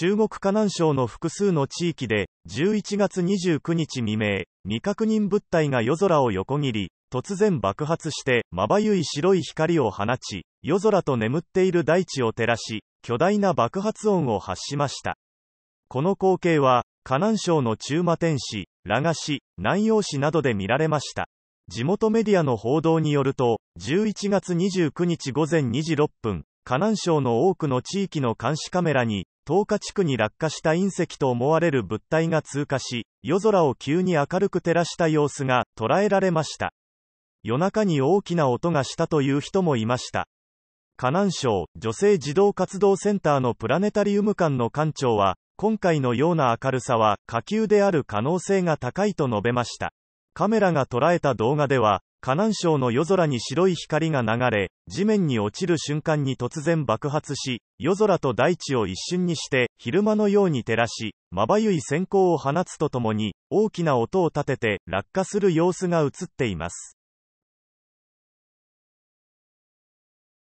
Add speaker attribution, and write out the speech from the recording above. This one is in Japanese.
Speaker 1: 中国河南省の複数の地域で、11月29日未明、未確認物体が夜空を横切り、突然爆発して、まばゆい白い光を放ち、夜空と眠っている大地を照らし、巨大な爆発音を発しました。この光景は、河南省の中馬天市、羅賀市、南陽市などで見られました。地元メディアの報道によると、11月29日午前2時6分、河南省の多くの地域の監視カメラに、東下地区に落下した隕石と思われる物体が通過し、夜空を急に明るく照らした様子が捉えられました。夜中に大きな音がしたという人もいました。河南省女性児童活動センターのプラネタリウム館の館長は、今回のような明るさは火球である可能性が高いと述べました。カメラが捉えた動画では、河南省の夜空に白い光が流れ、地面に落ちる瞬間に突然爆発し、夜空と大地を一瞬にして、昼間のように照らし、まばゆい閃光を放つとともに、大きな音を立てて落下する様子が映っています。